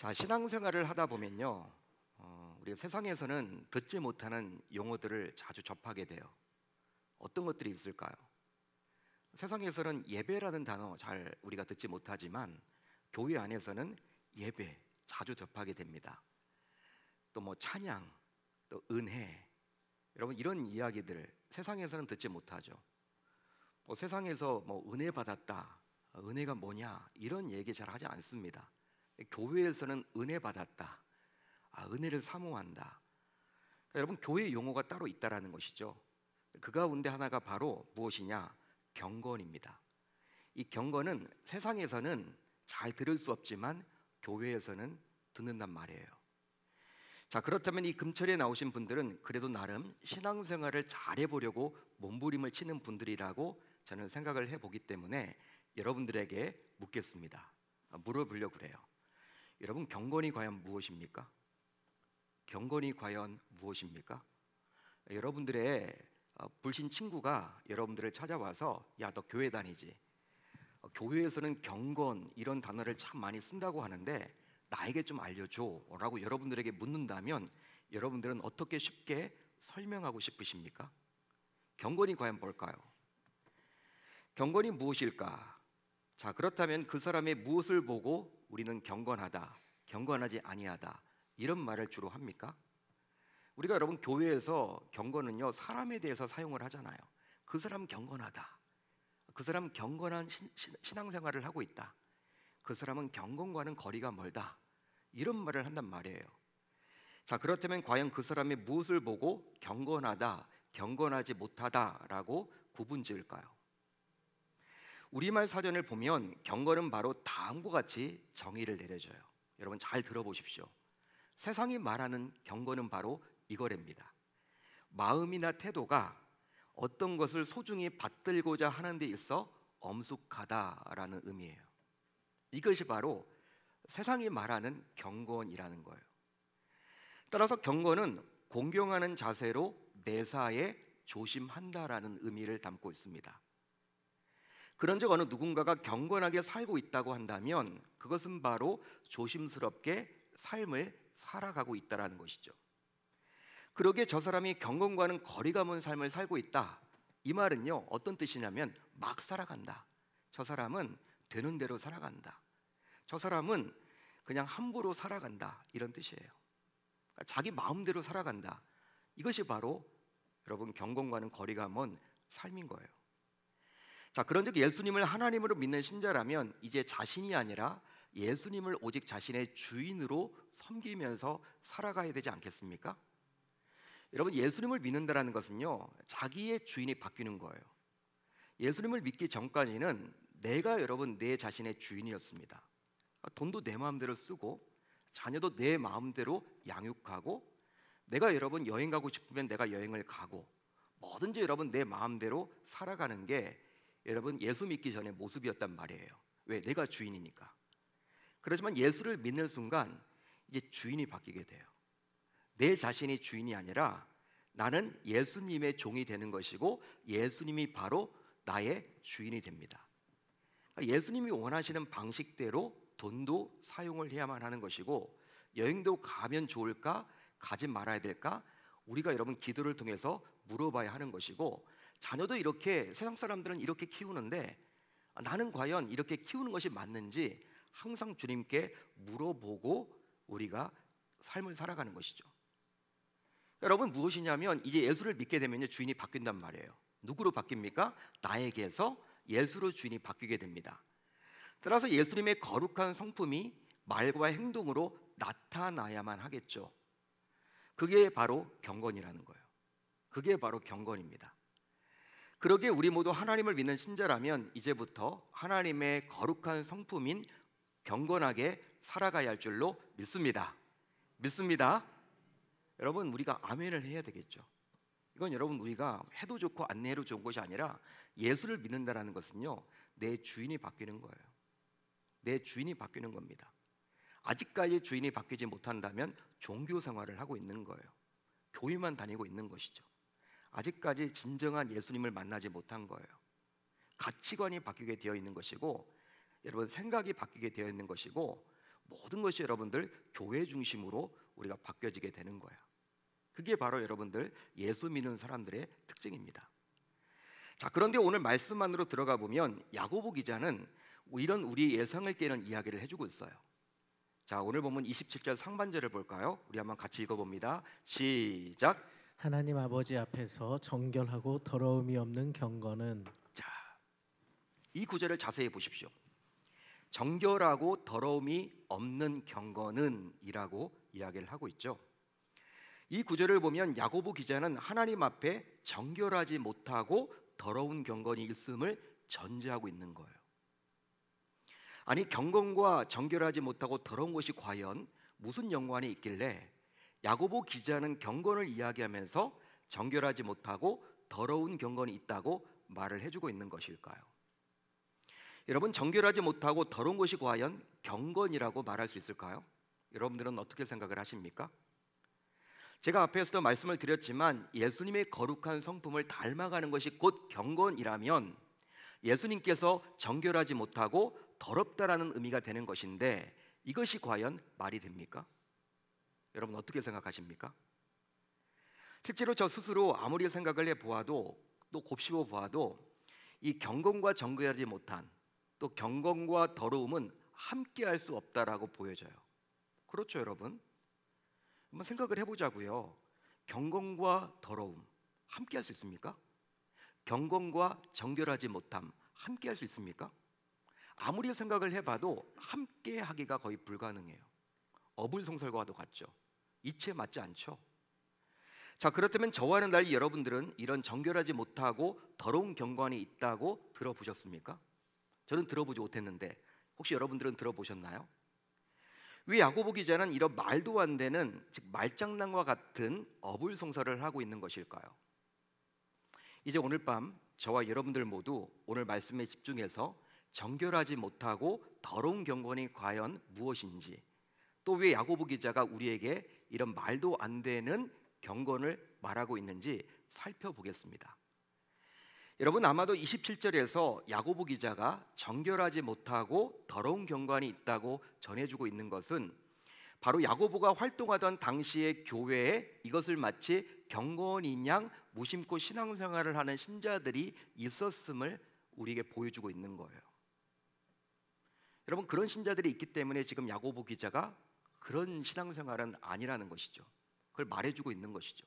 자, 신앙생활을 하다 보면요, 어, 우리 세상에서는 듣지 못하는 용어들을 자주 접하게 돼요. 어떤 것들이 있을까요? 세상에서는 예배라는 단어 잘 우리가 듣지 못하지만 교회 안에서는 예배 자주 접하게 됩니다. 또 뭐 찬양, 또 은혜, 여러분 이런 이야기들 세상에서는 듣지 못하죠. 뭐 세상에서 뭐 은혜 받았다, 어, 은혜가 뭐냐 이런 얘기 잘 하지 않습니다. 교회에서는 은혜 받았다. 아, 은혜를 사모한다. 그러니까 여러분 교회 용어가 따로 있다라는 것이죠. 그 가운데 하나가 바로 무엇이냐? 경건입니다. 이 경건은 세상에서는 잘 들을 수 없지만 교회에서는 듣는단 말이에요. 자, 그렇다면 이 금철에 나오신 분들은 그래도 나름 신앙생활을 잘해 보려고 몸부림을 치는 분들이라고 저는 생각을 해 보기 때문에 여러분들에게 묻겠습니다. 아, 물어보려고 그래요. 여러분 경건이 과연 무엇입니까? 경건이 과연 무엇입니까? 여러분들의 어, 불신 친구가 여러분들을 찾아와서 야너 교회 다니지 어, 교회에서는 경건 이런 단어를 참 많이 쓴다고 하는데 나에게 좀 알려줘라고 여러분들에게 묻는다면 여러분들은 어떻게 쉽게 설명하고 싶으십니까? 경건이 과연 뭘까요? 경건이 무엇일까? 자 그렇다면 그 사람의 무엇을 보고 우리는 경건하다, 경건하지 아니하다 이런 말을 주로 합니까? 우리가 여러분 교회에서 경건은요 사람에 대해서 사용을 하잖아요. 그 사람 경건하다. 그 사람 경건한 신, 신앙생활을 하고 있다. 그 사람은 경건과는 거리가 멀다. 이런 말을 한단 말이에요. 자 그렇다면 과연 그 사람이 무엇을 보고 경건하다, 경건하지 못하다라고 구분 지을까요? 우리말 사전을 보면 경건은 바로 다음과 같이 정의를 내려줘요. 여러분 잘 들어보십시오. 세상이 말하는 경건은 바로 이거랍니다. 마음이나 태도가 어떤 것을 소중히 받들고자 하는 데 있어 엄숙하다라는 의미예요. 이것이 바로 세상이 말하는 경건이라는 거예요. 따라서 경건은 공경하는 자세로 매사에 조심한다라는 의미를 담고 있습니다. 그런 적 어느 누군가가 경건하게 살고 있다고 한다면 그것은 바로 조심스럽게 삶을 살아가고 있다라는 것이죠. 그러게 저 사람이 경건과는 거리가 먼 삶을 살고 있다. 이 말은요 어떤 뜻이냐면 막 살아간다. 저 사람은 되는 대로 살아간다. 저 사람은 그냥 함부로 살아간다 이런 뜻이에요. 그러니까 자기 마음대로 살아간다. 이것이 바로 여러분 경건과는 거리가 먼 삶인 거예요. 자, 그런즉 예수님을 하나님으로 믿는 신자라면 이제 자신이 아니라 예수님을 오직 자신의 주인으로 섬기면서 살아가야 되지 않겠습니까? 여러분 예수님을 믿는다라는 것은요 자기의 주인이 바뀌는 거예요. 예수님을 믿기 전까지는 내가 여러분 내 자신의 주인이었습니다. 돈도 내 마음대로 쓰고 자녀도 내 마음대로 양육하고 내가 여러분 여행 가고 싶으면 내가 여행을 가고 뭐든지 여러분 내 마음대로 살아가는 게 여러분 예수 믿기 전에 모습이었단 말이에요. 왜? 내가 주인이니까. 그렇지만 예수를 믿는 순간 이제 주인이 바뀌게 돼요. 내 자신이 주인이 아니라 나는 예수님의 종이 되는 것이고 예수님이 바로 나의 주인이 됩니다. 그러니까 예수님이 원하시는 방식대로 돈도 사용을 해야만 하는 것이고 여행도 가면 좋을까 가지 말아야 될까 우리가 여러분 기도를 통해서 물어봐야 하는 것이고 자녀도 이렇게 세상 사람들은 이렇게 키우는데 나는 과연 이렇게 키우는 것이 맞는지 항상 주님께 물어보고 우리가 삶을 살아가는 것이죠. 여러분 무엇이냐면 이제 예수를 믿게 되면 주인이 바뀐단 말이에요. 누구로 바뀝니까? 나에게서 예수로 주인이 바뀌게 됩니다. 따라서 예수님의 거룩한 성품이 말과 행동으로 나타나야만 하겠죠. 그게 바로 경건이라는 거예요. 그게 바로 경건입니다. 그러기에 우리 모두 하나님을 믿는 신자라면 이제부터 하나님의 거룩한 성품인 경건하게 살아가야 할 줄로 믿습니다. 믿습니다. 여러분 우리가 아멘을 해야 되겠죠. 이건 여러분 우리가 해도 좋고 안내도 좋은 것이 아니라 예수를 믿는다라는 것은요 내 주인이 바뀌는 거예요. 내 주인이 바뀌는 겁니다. 아직까지 주인이 바뀌지 못한다면 종교 생활을 하고 있는 거예요. 교회만 다니고 있는 것이죠. 아직까지 진정한 예수님을 만나지 못한 거예요. 가치관이 바뀌게 되어 있는 것이고 여러분 생각이 바뀌게 되어 있는 것이고 모든 것이 여러분들 교회 중심으로 우리가 바뀌어지게 되는 거예요 그게 바로 여러분들 예수 믿는 사람들의 특징입니다. 자, 그런데 오늘 말씀만으로 들어가 보면 야고보 기자는 이런 우리 예상을 깨는 이야기를 해주고 있어요. 자, 오늘 보면 27절 상반절을 볼까요? 우리 한번 같이 읽어봅니다. 시작. 하나님 아버지 앞에서 정결하고 더러움이 없는 경건은 자, 이 구절을 자세히 보십시오. 정결하고 더러움이 없는 경건은이라고 이야기를 하고 있죠. 이 구절을 보면 야고보 기자는 하나님 앞에 정결하지 못하고 더러운 경건이 있음을 전제하고 있는 거예요. 아니 경건과 정결하지 못하고 더러운 것이 과연 무슨 연관이 있길래 야고보 기자는 경건을 이야기하면서 정결하지 못하고 더러운 경건이 있다고 말을 해주고 있는 것일까요? 여러분 정결하지 못하고 더러운 것이 과연 경건이라고 말할 수 있을까요? 여러분들은 어떻게 생각을 하십니까? 제가 앞에서도 말씀을 드렸지만 예수님의 거룩한 성품을 닮아가는 것이 곧 경건이라면 예수님께서 정결하지 못하고 더럽다라는 의미가 되는 것인데 이것이 과연 말이 됩니까? 여러분 어떻게 생각하십니까? 실제로 저 스스로 아무리 생각을 해 보아도 또 곱씹어 보아도 이 경건과 정결하지 못한 또 경건과 더러움은 함께 할 수 없다라고 보여져요. 그렇죠, 여러분? 한번 생각을 해 보자고요. 경건과 더러움 함께 할 수 있습니까? 경건과 정결하지 못함 함께 할 수 있습니까? 아무리 생각을 해봐도 함께 하기가 거의 불가능해요. 어불성설과도 같죠. 이치에 맞지 않죠. 자 그렇다면 저와는 날 여러분들은 이런 정결하지 못하고 더러운 경관이 있다고 들어보셨습니까? 저는 들어보지 못했는데 혹시 여러분들은 들어보셨나요? 위 야고보 기자는 이런 말도 안 되는 즉 말장난과 같은 어불성설을 하고 있는 것일까요? 이제 오늘 밤 저와 여러분들 모두 오늘 말씀에 집중해서 정결하지 못하고 더러운 경건이 과연 무엇인지 또왜 야고보 기자가 우리에게 이런 말도 안 되는 경건을 말하고 있는지 살펴보겠습니다. 여러분 아마도 27절에서 야고보 기자가 정결하지 못하고 더러운 경관이 있다고 전해주고 있는 것은 바로 야고보가 활동하던 당시의 교회에 이것을 마치 경건인 양 무심코 신앙생활을 하는 신자들이 있었음을 우리에게 보여주고 있는 거예요. 여러분 그런 신자들이 있기 때문에 지금 야고보 기자가 그런 신앙생활은 아니라는 것이죠. 그걸 말해주고 있는 것이죠.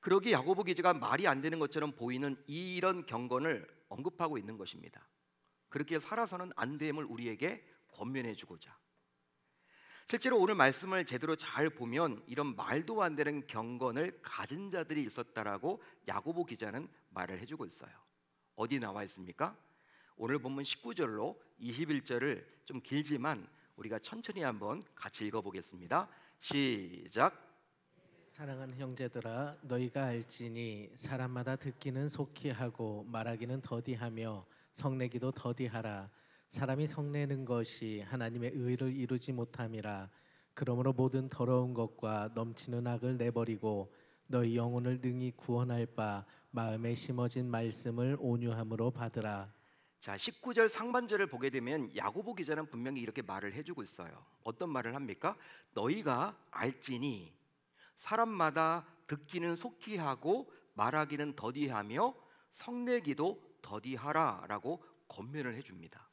그러기 야고보 기자가 말이 안 되는 것처럼 보이는 이런 경건을 언급하고 있는 것입니다. 그렇게 살아서는 안 됨을 우리에게 권면해 주고자. 실제로 오늘 말씀을 제대로 잘 보면 이런 말도 안 되는 경건을 가진 자들이 있었다라고 야고보 기자는 말을 해 주고 있어요. 어디 나와 있습니까? 오늘 본문 19절로 21절을 좀 길지만 우리가 천천히 한번 같이 읽어보겠습니다. 시작. 사랑하는 형제들아 너희가 알지니 사람마다 듣기는 속히 하고 말하기는 더디하며 성내기도 더디하라 사람이 성내는 것이 하나님의 의를 이루지 못함이라 그러므로 모든 더러운 것과 넘치는 악을 내버리고 너희 영혼을 능히 구원할 바 마음에 심어진 말씀을 온유함으로 받으라 자, 19절 상반절을 보게 되면 야고보 기자는 분명히 이렇게 말을 해주고 있어요. 어떤 말을 합니까? 너희가 알지니 사람마다 듣기는 속히 하고 말하기는 더디하며 성내기도 더디하라라고 권면을 해줍니다.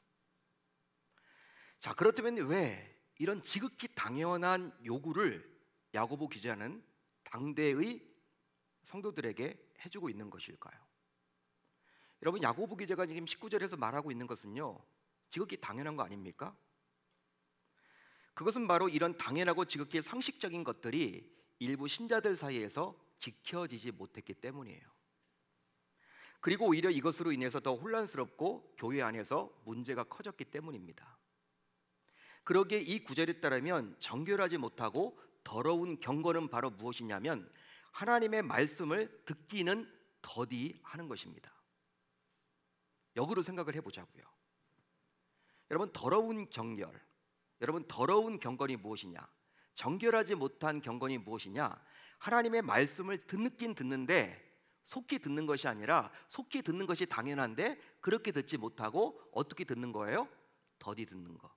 자, 그렇다면 왜 이런 지극히 당연한 요구를 야고보 기자는 당대의 성도들에게 해주고 있는 것일까요? 여러분 야고보 기자가 지금 19절에서 말하고 있는 것은요. 지극히 당연한 거 아닙니까? 그것은 바로 이런 당연하고 지극히 상식적인 것들이 일부 신자들 사이에서 지켜지지 못했기 때문이에요. 그리고 오히려 이것으로 인해서 더 혼란스럽고 교회 안에서 문제가 커졌기 때문입니다. 그러기에 이 구절에 따르면 정결하지 못하고 더러운 경건은 바로 무엇이냐면 하나님의 말씀을 듣기는 더디하는 것입니다. 역으로 생각을 해보자고요. 여러분 더러운 경결, 여러분 더러운 경건이 무엇이냐? 정결하지 못한 경건이 무엇이냐? 하나님의 말씀을 듣긴 듣는데 속히 듣는 것이 아니라 속히 듣는 것이 당연한데 그렇게 듣지 못하고 어떻게 듣는 거예요? 더디 듣는 거.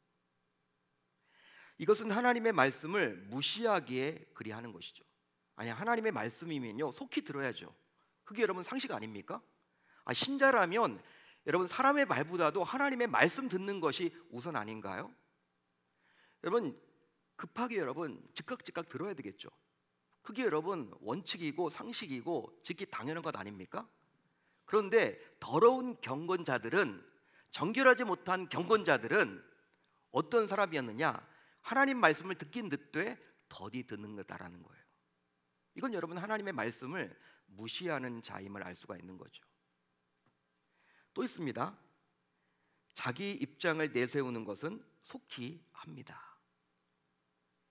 이것은 하나님의 말씀을 무시하기에 그리하는 것이죠. 아니 하나님의 말씀이면요 속히 들어야죠. 그게 여러분 상식 아닙니까? 아, 신자라면 여러분 사람의 말보다도 하나님의 말씀 듣는 것이 우선 아닌가요? 여러분 급하게 여러분 즉각 즉각 들어야 되겠죠. 그게 여러분 원칙이고 상식이고 즉기 당연한 것 아닙니까? 그런데 더러운 경건자들은 정결하지 못한 경건자들은 어떤 사람이었느냐? 하나님 말씀을 듣긴 듣되 더디 듣는 거다라는 거예요. 이건 여러분 하나님의 말씀을 무시하는 자임을 알 수가 있는 거죠. 또 있습니다. 자기 입장을 내세우는 것은 속히 합니다.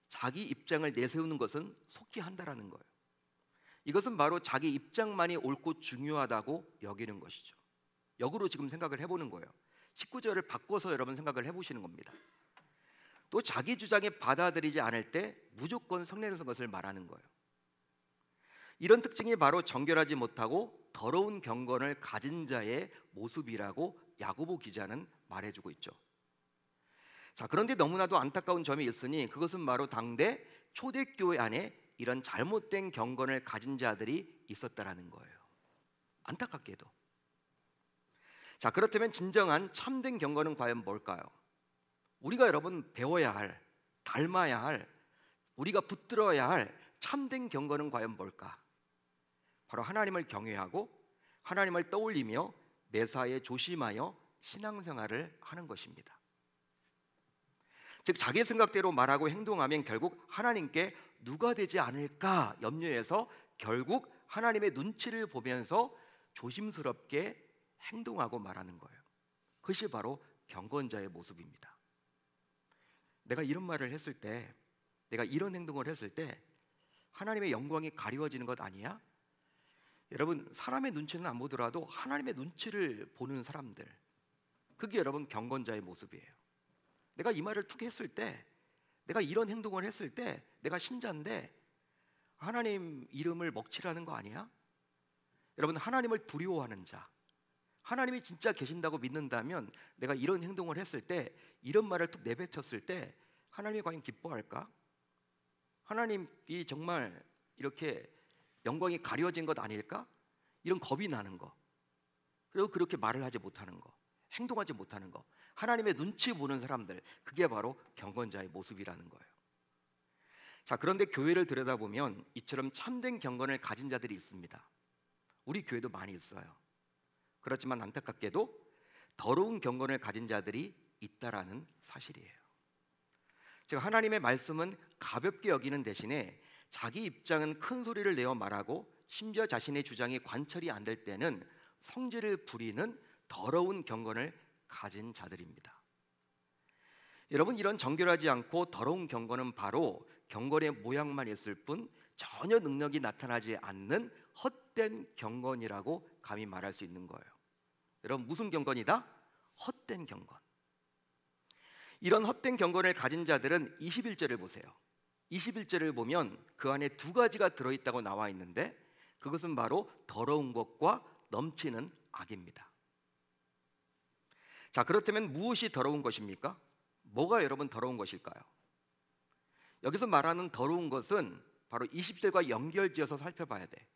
자기 입장을 내세우는 것은 속히 한다라는 거예요. 이것은 바로 자기 입장만이 옳고 중요하다고 여기는 것이죠. 역으로 지금 생각을 해보는 거예요. 19절을 바꿔서 여러분 생각을 해보시는 겁니다. 또 자기 주장에 받아들이지 않을 때 무조건 성례는 것을 말하는 거예요. 이런 특징이 바로 정결하지 못하고 더러운 경건을 가진 자의 모습이라고 야고보 기자는 말해주고 있죠. 자, 그런데 너무나도 안타까운 점이 있으니 그것은 바로 당대 초대교회 안에 이런 잘못된 경건을 가진 자들이 있었다라는 거예요. 안타깝게도. 자, 그렇다면 진정한 참된 경건은 과연 뭘까요? 우리가 여러분 배워야 할, 닮아야 할, 우리가 붙들어야 할 참된 경건은 과연 뭘까? 바로 하나님을 경외하고 하나님을 떠올리며 매사에 조심하여 신앙생활을 하는 것입니다. 즉 자기 생각대로 말하고 행동하면 결국 하나님께 누가 되지 않을까 염려해서 결국 하나님의 눈치를 보면서 조심스럽게 행동하고 말하는 거예요. 그것이 바로 경건자의 모습입니다. 내가 이런 말을 했을 때, 내가 이런 행동을 했을 때 하나님의 영광이 가리워지는 것 아니야? 여러분 사람의 눈치는 안 보더라도 하나님의 눈치를 보는 사람들 그게 여러분 경건자의 모습이에요. 내가 이 말을 툭 했을 때 내가 이런 행동을 했을 때 내가 신자인데 하나님 이름을 먹칠하는 거 아니야? 여러분 하나님을 두려워하는 자 하나님이 진짜 계신다고 믿는다면 내가 이런 행동을 했을 때 이런 말을 툭 내뱉었을 때 하나님이 과연 기뻐할까? 하나님이 정말 이렇게 영광이 가려진 것 아닐까? 이런 겁이 나는 거. 그리고 그렇게 말을 하지 못하는 거. 행동하지 못하는 거. 하나님의 눈치 보는 사람들. 그게 바로 경건자의 모습이라는 거예요. 자, 그런데 교회를 들여다보면 이처럼 참된 경건을 가진 자들이 있습니다. 우리 교회도 많이 있어요. 그렇지만 안타깝게도 더러운 경건을 가진 자들이 있다라는 사실이에요. 즉 하나님의 말씀은 가볍게 여기는 대신에 자기 입장은 큰 소리를 내어 말하고 심지어 자신의 주장이 관철이 안 될 때는 성질을 부리는 더러운 경건을 가진 자들입니다. 여러분 이런 정결하지 않고 더러운 경건은 바로 경건의 모양만 있을 뿐 전혀 능력이 나타나지 않는 헛된 경건이라고 감히 말할 수 있는 거예요. 여러분 무슨 경건이다? 헛된 경건. 이런 헛된 경건을 가진 자들은 21절을 보세요. 21절을 보면 그 안에 두 가지가 들어있다고 나와 있는데 그것은 바로 더러운 것과 넘치는 악입니다. 자, 그렇다면 무엇이 더러운 것입니까? 뭐가 여러분 더러운 것일까요? 여기서 말하는 더러운 것은 바로 20절과 연결지어서 살펴봐야 돼.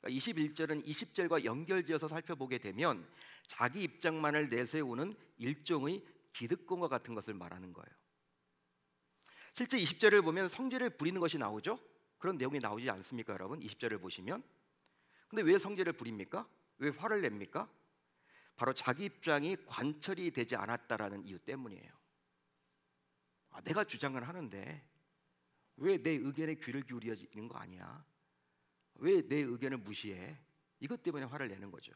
그러니까 21절은 20절과 연결지어서 살펴보게 되면 자기 입장만을 내세우는 일종의 기득권과 같은 것을 말하는 거예요. 실제 20절을 보면 성질을 부리는 것이 나오죠. 그런 내용이 나오지 않습니까, 여러분? 20절을 보시면. 근데 왜 성질을 부립니까? 왜 화를 냅니까? 바로 자기 입장이 관철이 되지 않았다라는 이유 때문이에요. 아, 내가 주장을 하는데 왜 내 의견에 귀를 기울이는 거 아니야? 왜 내 의견을 무시해? 이것 때문에 화를 내는 거죠.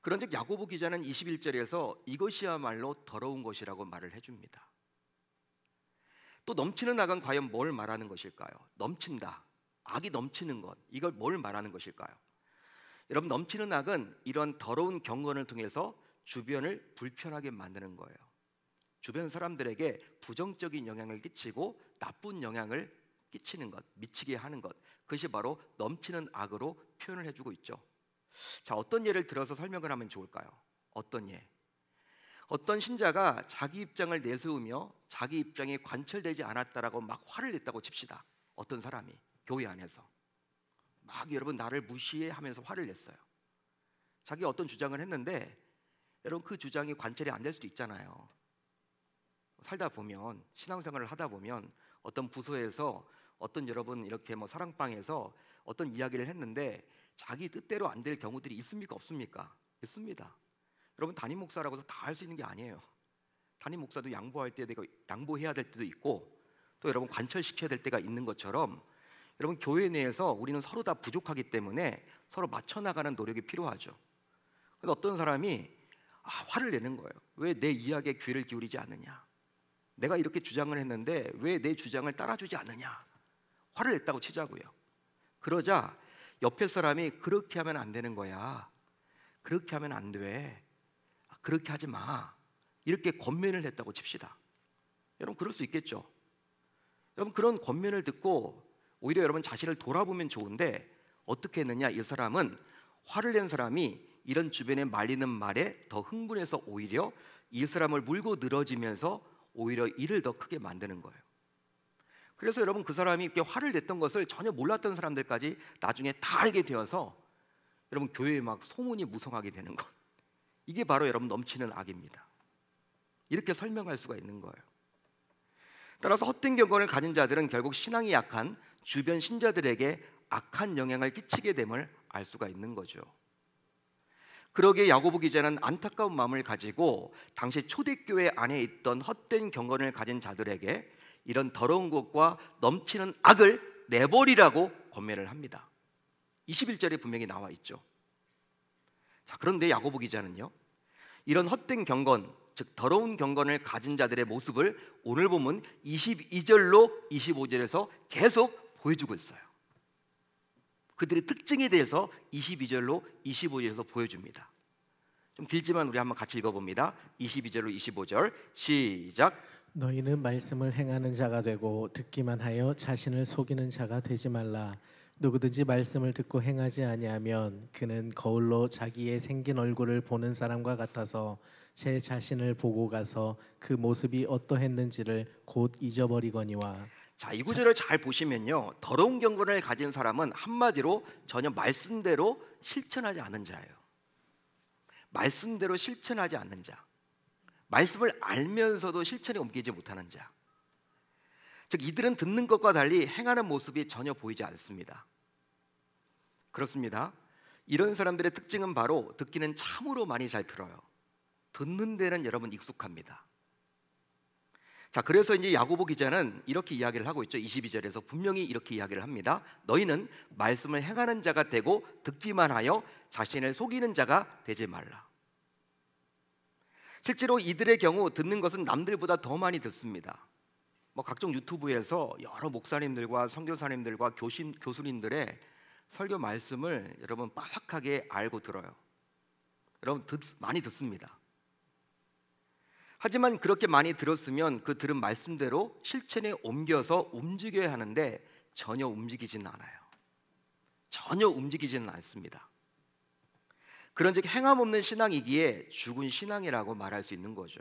그런즉 야고보 기자는 21절에서 이것이야말로 더러운 것이라고 말을 해줍니다. 또 넘치는 악은 과연 뭘 말하는 것일까요? 넘친다. 악이 넘치는 것. 이걸 뭘 말하는 것일까요? 여러분 넘치는 악은 이런 더러운 경건을 통해서 주변을 불편하게 만드는 거예요. 주변 사람들에게 부정적인 영향을 끼치고 나쁜 영향을 끼치는 것, 미치게 하는 것. 그것이 바로 넘치는 악으로 표현을 해주고 있죠. 자, 어떤 예를 들어서 설명을 하면 좋을까요? 어떤 예? 어떤 신자가 자기 입장을 내세우며 자기 입장에 관철되지 않았다라고 막 화를 냈다고 칩시다. 어떤 사람이 교회 안에서 막 여러분 나를 무시해 하면서 화를 냈어요. 자기 어떤 주장을 했는데 여러분 그 주장이 관철이 안 될 수도 있잖아요. 살다 보면 신앙생활을 하다 보면 어떤 부서에서 어떤 여러분 이렇게 뭐 사랑방에서 어떤 이야기를 했는데 자기 뜻대로 안 될 경우들이 있습니까 없습니까? 있습니다. 여러분 담임 목사라고 해서 다 할 수 있는 게 아니에요. 담임 목사도 양보할 때 내가 양보해야 될 때도 있고 또 여러분 관철시켜야 될 때가 있는 것처럼 여러분 교회 내에서 우리는 서로 다 부족하기 때문에 서로 맞춰 나가는 노력이 필요하죠. 근데 어떤 사람이 아, 화를 내는 거예요. 왜 내 이야기에 귀를 기울이지 않느냐? 내가 이렇게 주장을 했는데 왜 내 주장을 따라주지 않느냐? 화를 냈다고 치자고요. 그러자 옆에 사람이 그렇게 하면 안 되는 거야. 그렇게 하면 안 돼. 그렇게 하지 마. 이렇게 권면을 했다고 칩시다. 여러분 그럴 수 있겠죠. 여러분 그런 권면을 듣고 오히려 여러분 자신을 돌아보면 좋은데 어떻게 했느냐? 이 사람은 화를 낸 사람이 이런 주변에 말리는 말에 더 흥분해서 오히려 이 사람을 물고 늘어지면서 오히려 일을 더 크게 만드는 거예요. 그래서 여러분 그 사람이 이렇게 화를 냈던 것을 전혀 몰랐던 사람들까지 나중에 다 알게 되어서 여러분 교회에 막 소문이 무성하게 되는 것. 이게 바로 여러분 넘치는 악입니다. 이렇게 설명할 수가 있는 거예요. 따라서 헛된 경건을 가진 자들은 결국 신앙이 약한 주변 신자들에게 악한 영향을 끼치게 됨을 알 수가 있는 거죠. 그러기에 야고보 기자는 안타까운 마음을 가지고 당시 초대교회 안에 있던 헛된 경건을 가진 자들에게 이런 더러운 것과 넘치는 악을 내버리라고 권면을 합니다. 21절에 분명히 나와 있죠. 자, 그런데 야고보 기자는요. 이런 헛된 경건, 즉 더러운 경건을 가진 자들의 모습을 오늘 보면 22절로 25절에서 계속 보여주고 있어요. 그들의 특징에 대해서 22절로 25절에서 보여줍니다. 좀 길지만 우리 한번 같이 읽어봅니다. 22절로 25절 시작. 너희는 말씀을 행하는 자가 되고 듣기만 하여 자신을 속이는 자가 되지 말라. 누구든지 말씀을 듣고 행하지 아니하면 그는 거울로 자기의 생긴 얼굴을 보는 사람과 같아서 제 자신을 보고 가서 그 모습이 어떠했는지를 곧 잊어버리거니와 자, 이 구절을 잘 보시면요. 더러운 경건을 가진 사람은 한마디로 전혀 말씀대로 실천하지 않는 자예요. 말씀대로 실천하지 않는 자. 말씀을 알면서도 실천에 옮기지 못하는 자. 즉 이들은 듣는 것과 달리 행하는 모습이 전혀 보이지 않습니다. 그렇습니다. 이런 사람들의 특징은 바로 듣기는 참으로 많이 잘 들어요. 듣는 데는 여러분 익숙합니다. 자, 그래서 이제 야고보 기자는 이렇게 이야기를 하고 있죠. 22절에서 분명히 이렇게 이야기를 합니다. 너희는 말씀을 행하는 자가 되고 듣기만 하여 자신을 속이는 자가 되지 말라. 실제로 이들의 경우 듣는 것은 남들보다 더 많이 듣습니다. 뭐 각종 유튜브에서 여러 목사님들과 선교사님들과 교신 교수님들의 설교 말씀을 여러분 빠삭하게 알고 들어요. 여러분 듣, 많이 듣습니다. 하지만 그렇게 많이 들었으면 그 들은 말씀대로 실천에 옮겨서 움직여야 하는데 전혀 움직이지는 않아요. 전혀 움직이지는 않습니다. 그런즉 행함 없는 신앙이기에 죽은 신앙이라고 말할 수 있는 거죠.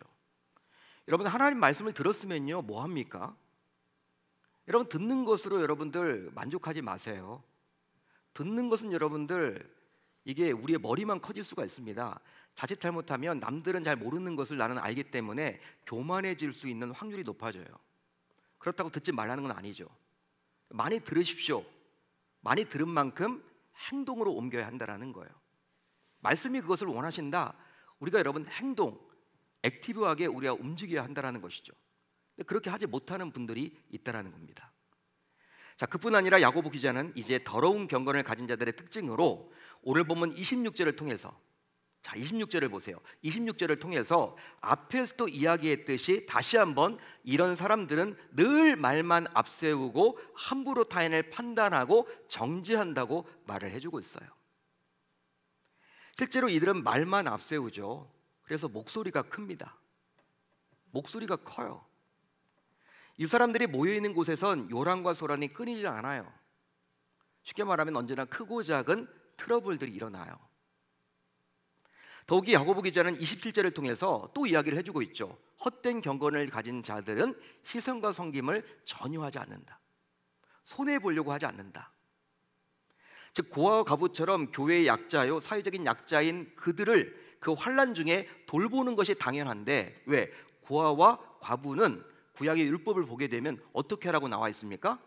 여러분 하나님 말씀을 들었으면요 뭐 합니까? 여러분 듣는 것으로 여러분들 만족하지 마세요. 듣는 것은 여러분들 이게 우리의 머리만 커질 수가 있습니다. 자칫 잘못하면 남들은 잘 모르는 것을 나는 알기 때문에 교만해질 수 있는 확률이 높아져요. 그렇다고 듣지 말라는 건 아니죠. 많이 들으십시오. 많이 들은 만큼 행동으로 옮겨야 한다라는 거예요. 말씀이 그것을 원하신다. 우리가 여러분 행동, 액티브하게 우리가 움직여야 한다라는 것이죠. 그렇게 하지 못하는 분들이 있다라는 겁니다. 자, 그뿐 아니라 야고보 기자는 이제 더러운 경건을 가진 자들의 특징으로 오늘 보면 26절을 통해서 자, 26절을 보세요. 26절을 통해서 앞에서도 이야기했듯이 다시 한번 이런 사람들은 늘 말만 앞세우고 함부로 타인을 판단하고 정지한다고 말을 해주고 있어요. 실제로 이들은 말만 앞세우죠. 그래서 목소리가 큽니다. 목소리가 커요. 이 사람들이 모여 있는 곳에선 요란과 소란이 끊이질 않아요. 쉽게 말하면 언제나 크고 작은 트러블들이 일어나요. 더욱이 야고보 기자는 27절을 통해서 또 이야기를 해주고 있죠. 헛된 경건을 가진 자들은 희생과 섬김을 전혀 하지 않는다. 손해 보려고 하지 않는다. 즉 고아와 가부처럼 교회의 약자요 사회적인 약자인 그들을 그 환란 중에 돌보는 것이 당연한데 왜 고아와 과부는 구약의 율법을 보게 되면 어떻게 하라고 나와 있습니까?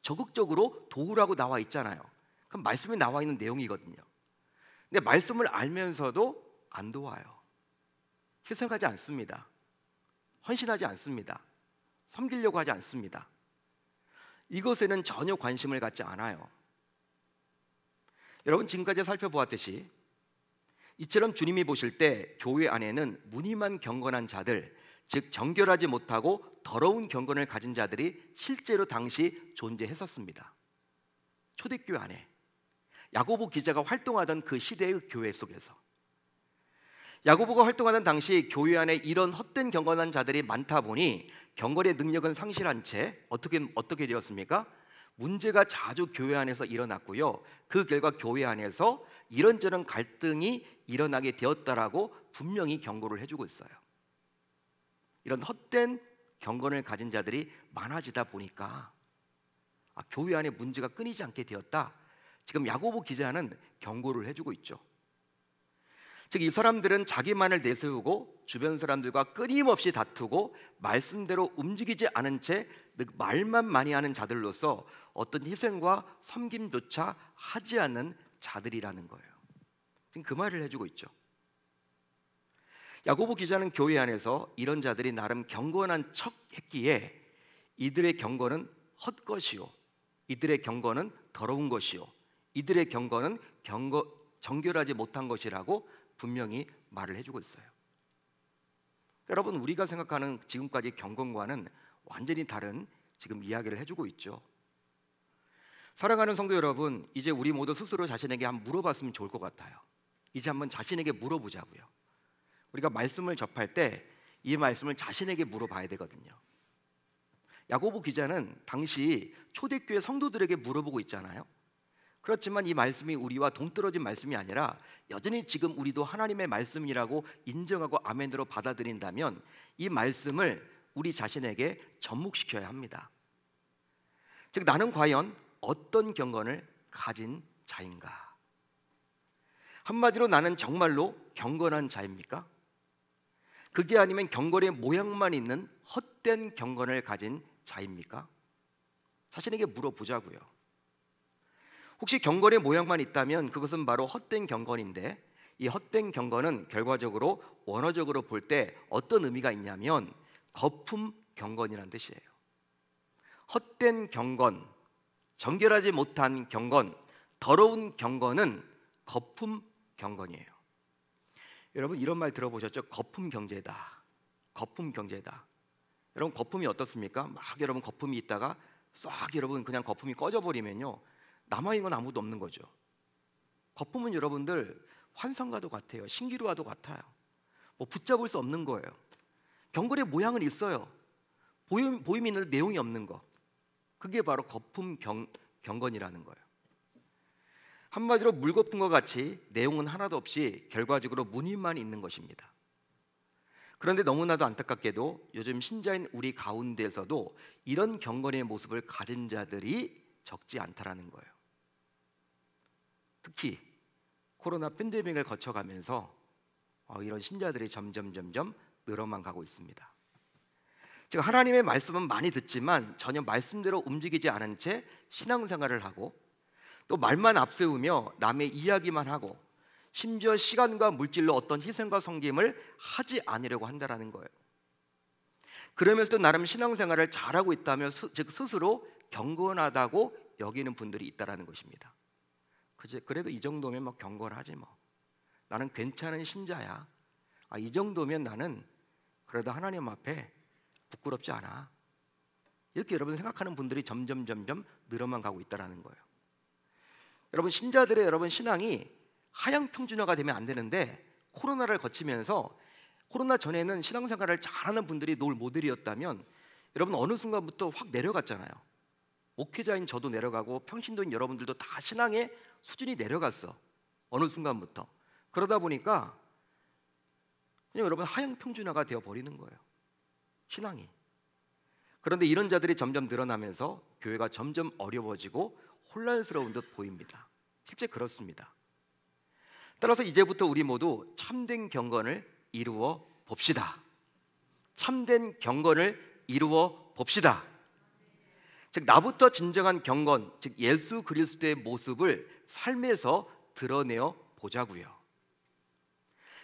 적극적으로 도우라고 나와 있잖아요. 그럼 말씀에 나와 있는 내용이거든요. 근데 말씀을 알면서도 안 도와요. 희생하지 않습니다. 헌신하지 않습니다. 섬기려고 하지 않습니다. 이것에는 전혀 관심을 갖지 않아요. 여러분 지금까지 살펴보았듯이 이처럼 주님이 보실 때 교회 안에는 무늬만 경건한 자들, 즉 정결하지 못하고 더러운 경건을 가진 자들이 실제로 당시 존재했었습니다. 초대교회 안에 야고보 기자가 활동하던 그 시대의 교회 속에서 야고보가 활동하던 당시 교회 안에 이런 헛된 경건한 자들이 많다 보니 경건의 능력은 상실한 채 어떻게 어떻게 되었습니까? 문제가 자주 교회 안에서 일어났고요. 그 결과 교회 안에서 이런저런 갈등이 일어나게 되었다라고 분명히 경고를 해주고 있어요. 이런 헛된 경건을 가진 자들이 많아지다 보니까 아, 교회 안에 문제가 끊이지 않게 되었다. 지금 야고보 기자는 경고를 해주고 있죠. 즉 이 사람들은 자기만을 내세우고 주변 사람들과 끊임없이 다투고 말씀대로 움직이지 않은 채 말만 많이 하는 자들로서 어떤 희생과 섬김조차 하지 않는 자들이라는 거예요. 지금 그 말을 해주고 있죠. 야고보 기자는 교회 안에서 이런 자들이 나름 경건한 척 했기에 이들의 경건은 헛것이요 이들의 경건은 더러운 것이요 이들의 경건은 경거, 정결하지 못한 것이라고 분명히 말을 해주고 있어요. 그러니까 여러분 우리가 생각하는 지금까지 경건과는 완전히 다른 지금 이야기를 해주고 있죠. 사랑하는 성도 여러분, 이제 우리 모두 스스로 자신에게 한번 물어봤으면 좋을 것 같아요. 이제 한번 자신에게 물어보자고요. 우리가 말씀을 접할 때 이 말씀을 자신에게 물어봐야 되거든요. 야고보 기자는 당시 초대교회 성도들에게 물어보고 있잖아요. 그렇지만 이 말씀이 우리와 동떨어진 말씀이 아니라 여전히 지금 우리도 하나님의 말씀이라고 인정하고 아멘으로 받아들인다면 이 말씀을 우리 자신에게 접목시켜야 합니다. 즉 나는 과연 어떤 경건을 가진 자인가? 한마디로 나는 정말로 경건한 자입니까? 그게 아니면 경건의 모양만 있는 헛된 경건을 가진 자입니까? 자신에게 물어보자고요. 혹시 경건의 모양만 있다면 그것은 바로 헛된 경건인데 이 헛된 경건은 결과적으로 원어적으로 볼 때 어떤 의미가 있냐면 거품 경건이란 뜻이에요. 헛된 경건, 정결하지 못한 경건, 더러운 경건은 거품 경건이에요. 여러분 이런 말 들어보셨죠? 거품 경제다. 거품 경제다. 여러분 거품이 어떻습니까? 막 여러분 거품이 있다가 싹 여러분 그냥 거품이 꺼져 버리면요. 남아 있는 건 아무도 없는 거죠. 거품은 여러분들 환상과도 같아요. 신기루와도 같아요. 뭐 붙잡을 수 없는 거예요. 경건의 모양은 있어요. 보임, 보임있는 내용이 없는 거. 그게 바로 거품 경, 경건이라는 거예요. 한마디로 물거품 과 같이 내용은 하나도 없이 결과적으로 문의만 있는 것입니다. 그런데 너무나도 안타깝게도 요즘 신자인 우리 가운데에서도 이런 경건의 모습을 가진 자들이 적지 않다라는 거예요. 특히 코로나 팬데믹을 거쳐가면서 어, 이런 신자들이 점점 점점 늘어만 가고 있습니다. 즉 하나님의 말씀은 많이 듣지만 전혀 말씀대로 움직이지 않은 채 신앙생활을 하고 또 말만 앞세우며 남의 이야기만 하고 심지어 시간과 물질로 어떤 희생과 섬김을 하지 않으려고 한다라는 거예요. 그러면서도 나름 신앙생활을 잘하고 있다며 스, 즉 스스로 경건하다고 여기는 분들이 있다라는 것입니다. 그제 그래도 이 정도면 막 뭐 경건하지 뭐. 나는 괜찮은 신자야. 아, 이 정도면 나는 그래도 하나님 앞에 부끄럽지 않아. 이렇게 여러분 생각하는 분들이 점점 점점 늘어만 가고 있다라는 거예요. 여러분 신자들의 여러분 신앙이 하향평준화가 되면 안 되는데 코로나를 거치면서 코로나 전에는 신앙생활을 잘하는 분들이 놀 모델이었다면 여러분 어느 순간부터 확 내려갔잖아요. 목회자인 저도 내려가고 평신도인 여러분들도 다 신앙의 수준이 내려갔어. 어느 순간부터. 그러다 보니까 그냥 여러분 하향 평준화가 되어 버리는 거예요. 신앙이. 그런데 이런 자들이 점점 늘어나면서 교회가 점점 어려워지고 혼란스러운 듯 보입니다. 실제 그렇습니다. 따라서 이제부터 우리 모두 참된 경건을 이루어 봅시다. 참된 경건을 이루어 봅시다. 즉 나부터 진정한 경건, 즉 예수 그리스도의 모습을 삶에서 드러내어 보자고요.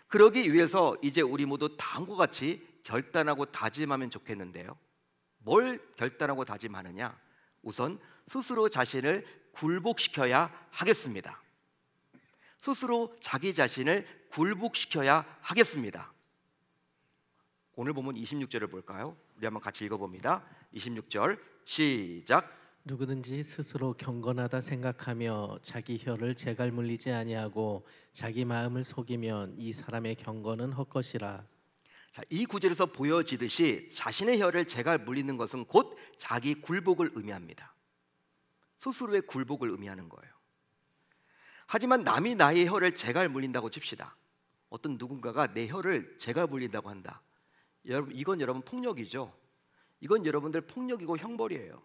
그러기 위해서 이제 우리 모두 다음과 같이 결단하고 다짐하면 좋겠는데요. 뭘 결단하고 다짐하느냐? 우선 스스로 자신을 굴복시켜야 하겠습니다. 스스로 자기 자신을 굴복시켜야 하겠습니다. 오늘 보면 26절을 볼까요? 우리 한번 같이 읽어봅니다. 26절 시작. 누구든지 스스로 경건하다 생각하며 자기 혀를 재갈 물리지 아니하고 자기 마음을 속이면 이 사람의 경건은 헛것이라. 자, 이 구절에서 보여지듯이 자신의 혀를 재갈 물리는 것은 곧 자기 굴복을 의미합니다. 스스로의 굴복을 의미하는 거예요. 하지만 남이 나의 혀를 제갈 물린다고 칩시다. 어떤 누군가가 내 혀를 제갈 물린다고 한다. 여러분 이건 여러분 폭력이죠. 이건 여러분들 폭력이고 형벌이에요.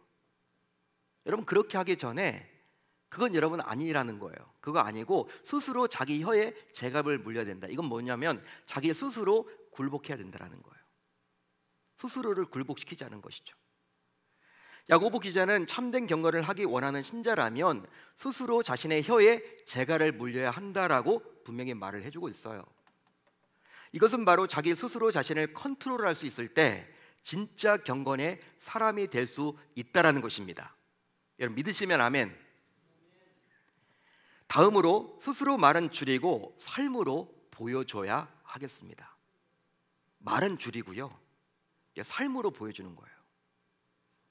여러분 그렇게 하기 전에 그건 여러분 아니라는 거예요. 그거 아니고 스스로 자기 혀에 제갑을 물려야 된다. 이건 뭐냐면 자기 스스로 굴복해야 된다라는 거예요. 스스로를 굴복시키자는 것이죠. 야고보 기자는 참된 경건을 하기 원하는 신자라면 스스로 자신의 혀에 재갈을 물려야 한다라고 분명히 말을 해주고 있어요. 이것은 바로 자기 스스로 자신을 컨트롤할 수 있을 때 진짜 경건의 사람이 될 수 있다라는 것입니다. 여러분 믿으시면 아멘. 다음으로 스스로 말은 줄이고 삶으로 보여줘야 하겠습니다. 말은 줄이고요. 삶으로 보여주는 거예요.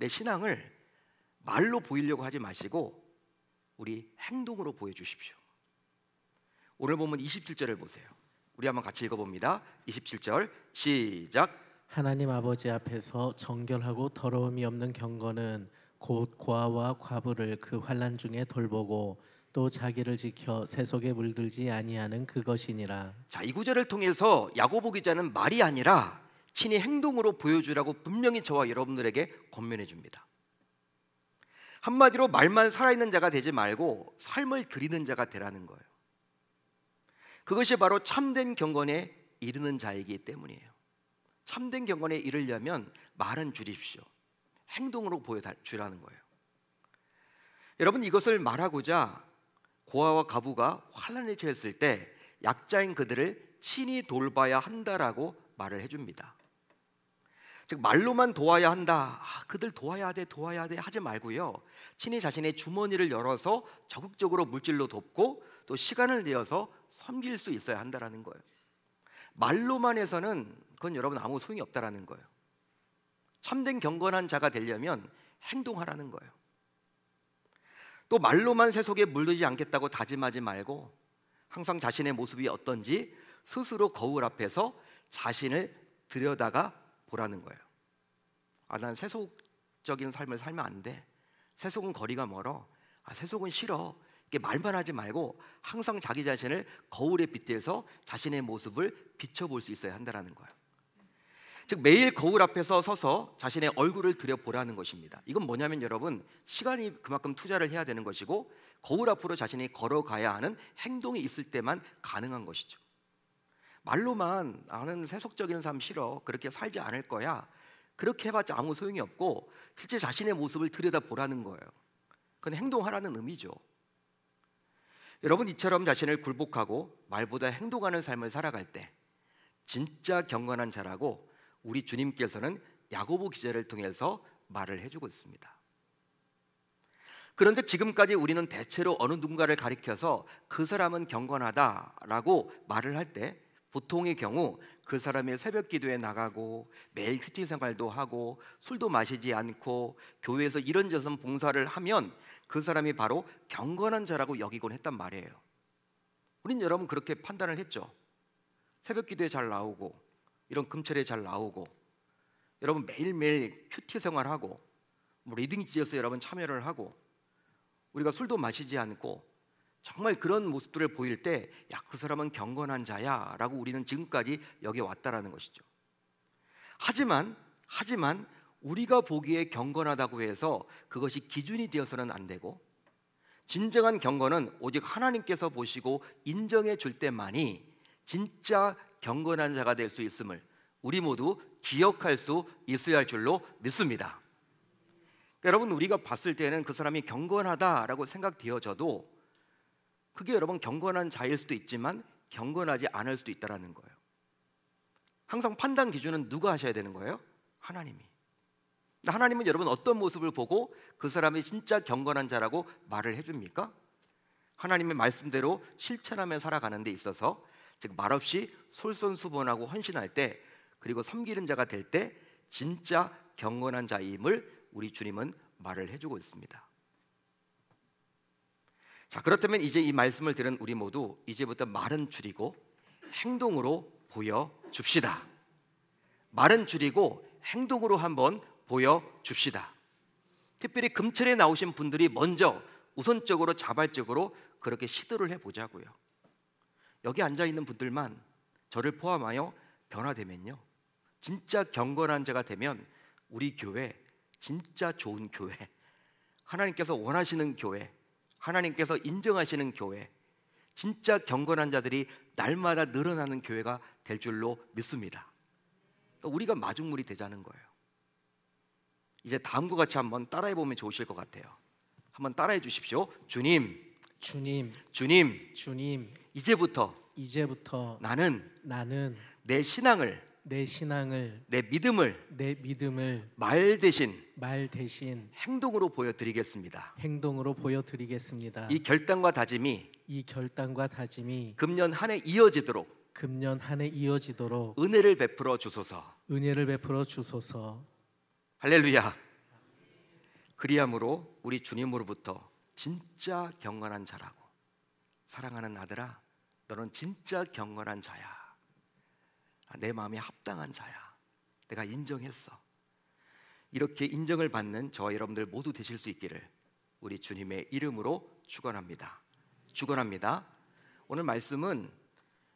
내 신앙을 말로 보이려고 하지 마시고 우리 행동으로 보여주십시오. 오늘 보면 27절을 보세요. 우리 한번 같이 읽어봅니다. 27절 시작. 하나님 아버지 앞에서 정결하고 더러움이 없는 경건은 곧 고아와 과부를 그 환난 중에 돌보고 또 자기를 지켜 세속에 물들지 아니하는 그것이니라. 자, 이 구절을 통해서 야고보 기자는 말이 아니라 친히 행동으로 보여주라고 분명히 저와 여러분들에게 권면해 줍니다. 한마디로 말만 살아있는 자가 되지 말고 삶을 드리는 자가 되라는 거예요. 그것이 바로 참된 경건에 이르는 자이기 때문이에요. 참된 경건에 이르려면 말은 줄이십시오. 행동으로 보여주라는 거예요. 여러분 이것을 말하고자 고아와 가부가 환란에 처했을 때 약자인 그들을 친히 돌봐야 한다라고 말을 해줍니다. 즉 말로만 도와야 한다. 아, 그들 도와야 돼, 도와야 돼 하지 말고요. 친히 자신의 주머니를 열어서 적극적으로 물질로 돕고 또 시간을 내어서 섬길 수 있어야 한다라는 거예요. 말로만 해서는 그건 여러분 아무 소용이 없다라는 거예요. 참된 경건한 자가 되려면 행동하라는 거예요. 또 말로만 세속에 물들지 않겠다고 다짐하지 말고 항상 자신의 모습이 어떤지 스스로 거울 앞에서 자신을 들여다가 보라는 거예요. 아, 난 세속적인 삶을 살면 안 돼. 세속은 거리가 멀어. 아, 세속은 싫어. 이렇게 말만 하지 말고 항상 자기 자신을 거울에 빗대서 자신의 모습을 비춰볼 수 있어야 한다는 거예요. 즉 매일 거울 앞에서 서서 자신의 얼굴을 들여보라는 것입니다. 이건 뭐냐면 여러분 시간이 그만큼 투자를 해야 되는 것이고 거울 앞으로 자신이 걸어가야 하는 행동이 있을 때만 가능한 것이죠. 말로만 나는 세속적인 삶 싫어 그렇게 살지 않을 거야 그렇게 해봤자 아무 소용이 없고 실제 자신의 모습을 들여다보라는 거예요 그건 행동하라는 의미죠 여러분 이처럼 자신을 굴복하고 말보다 행동하는 삶을 살아갈 때 진짜 경건한 자라고 우리 주님께서는 야고보 기자를 통해서 말을 해주고 있습니다 그런데 지금까지 우리는 대체로 어느 누군가를 가리켜서 그 사람은 경건하다라고 말을 할때 보통의 경우 그 사람의 새벽 기도에 나가고 매일 큐티 생활도 하고 술도 마시지 않고 교회에서 이런저런 봉사를 하면 그 사람이 바로 경건한 자라고 여기곤 했단 말이에요. 우린 여러분 그렇게 판단을 했죠. 새벽 기도에 잘 나오고 이런 금철에 잘 나오고 여러분 매일매일 큐티 생활하고 뭐 리딩 지어서 여러분 참여를 하고 우리가 술도 마시지 않고 정말 그런 모습들을 보일 때야 그 사람은 경건한 자야라고 우리는 지금까지 여기 왔다라는 것이죠. 하지만 하지만 우리가 보기에 경건하다고 해서 그것이 기준이 되어서는 안 되고 진정한 경건은 오직 하나님께서 보시고 인정해 줄 때만이 진짜 경건한 자가 될 수 있음을 우리 모두 기억할 수 있어야 할 줄로 믿습니다. 그러니까 여러분 우리가 봤을 때는 그 사람이 경건하다라고 생각되어져도 그게 여러분 경건한 자일 수도 있지만 경건하지 않을 수도 있다라는 거예요. 항상 판단 기준은 누가 하셔야 되는 거예요? 하나님이. 하나님은 여러분 어떤 모습을 보고 그 사람이 진짜 경건한 자라고 말을 해줍니까? 하나님의 말씀대로 실천하며 살아가는 데 있어서 즉 말없이 솔선수범하고 헌신할 때 그리고 섬기는 자가 될 때 진짜 경건한 자임을 우리 주님은 말을 해주고 있습니다. 자, 그렇다면 이제 이 말씀을 들은 우리 모두 이제부터 말은 줄이고 행동으로 보여 줍시다. 말은 줄이고 행동으로 한번 보여 줍시다. 특별히 금천에 나오신 분들이 먼저 우선적으로 자발적으로 그렇게 시도를 해 보자고요. 여기 앉아 있는 분들만 저를 포함하여 변화되면요. 진짜 경건한 자가 되면 우리 교회 진짜 좋은 교회 하나님께서 원하시는 교회 하나님께서 인정하시는 교회, 진짜 경건한 자들이 날마다 늘어나는 교회가 될 줄로 믿습니다. 그러니까 우리가 마중물이 되자는 거예요. 이제 다음과 같이 한번 따라해 보면 좋으실 것 같아요. 한번 따라해 주십시오. 주님, 주님, 주님, 주님. 이제부터, 이제부터 나는, 나는 내 신앙을, 내 신앙을 내 믿음을 내 믿음을 말 대신 말 대신 행동으로 보여드리겠습니다. 행동으로 보여드리겠습니다. 이 결단과 다짐이 이 결단과 다짐이 금년 한 해 이어지도록 금년 한 해 이어지도록 은혜를 베풀어 주소서. 은혜를 베풀어 주소서. 할렐루야. 그리함으로 우리 주님으로부터 진짜 경건한 자라고 사랑하는 아들아, 너는 진짜 경건한 자야. 아, 내 마음에 합당한 자야. 내가 인정했어. 이렇게 인정을 받는 저 여러분들 모두 되실 수 있기를 우리 주님의 이름으로 축원합니다. 축원합니다. 오늘 말씀은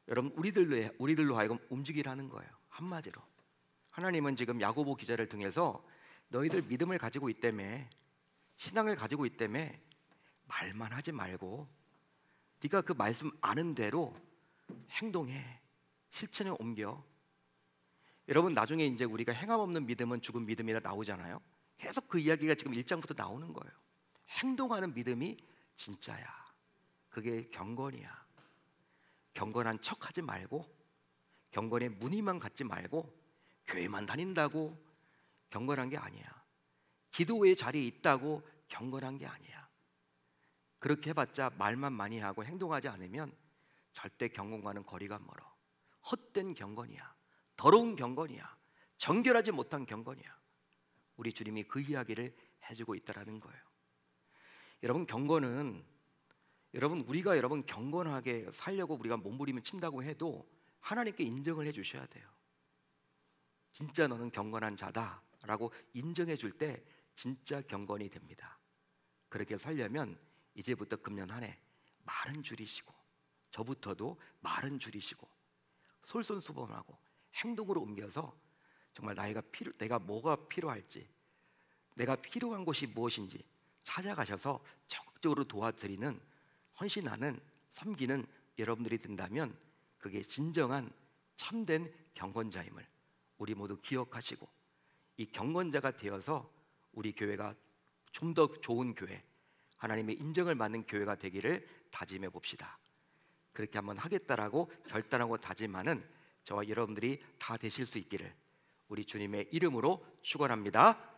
여러분 우리들로 우리들로 하여금 움직이라는 거예요. 한마디로 하나님은 지금 야고보 기자를 통해서 너희들 믿음을 가지고 있다며 신앙을 가지고 있다며 말만 하지 말고 네가 그 말씀 아는 대로 행동해. 실천에 옮겨. 여러분 나중에 이제 우리가 행함 없는 믿음은 죽은 믿음이라 나오잖아요. 계속 그 이야기가 지금 1장부터 나오는 거예요. 행동하는 믿음이 진짜야. 그게 경건이야. 경건한 척 하지 말고 경건의 무늬만 갖지 말고 교회만 다닌다고 경건한 게 아니야. 기도의 자리에 있다고 경건한 게 아니야. 그렇게 해봤자 말만 많이 하고 행동하지 않으면 절대 경건과는 거리가 멀어. 헛된 경건이야. 더러운 경건이야. 정결하지 못한 경건이야. 우리 주님이 그 이야기를 해주고 있다라는 거예요. 여러분 경건은 여러분 우리가 여러분 경건하게 살려고 우리가 몸부림을 친다고 해도 하나님께 인정을 해주셔야 돼요. 진짜 너는 경건한 자다라고 인정해 줄 때 진짜 경건이 됩니다. 그렇게 살려면 이제부터 금년 한해 말은 줄이시고 저부터도 말은 줄이시고 솔선수범하고 행동으로 옮겨서 정말 나이가 필요, 내가 뭐가 필요할지 내가 필요한 것이 무엇인지 찾아가셔서 적극적으로 도와드리는 헌신하는 섬기는 여러분들이 된다면 그게 진정한 참된 경건자임을 우리 모두 기억하시고 이 경건자가 되어서 우리 교회가 좀 더 좋은 교회 하나님의 인정을 받는 교회가 되기를 다짐해 봅시다. 그렇게 한번 하겠다라고 결단하고 다짐하는 저와 여러분들이 다 되실 수 있기를 우리 주님의 이름으로 축원합니다.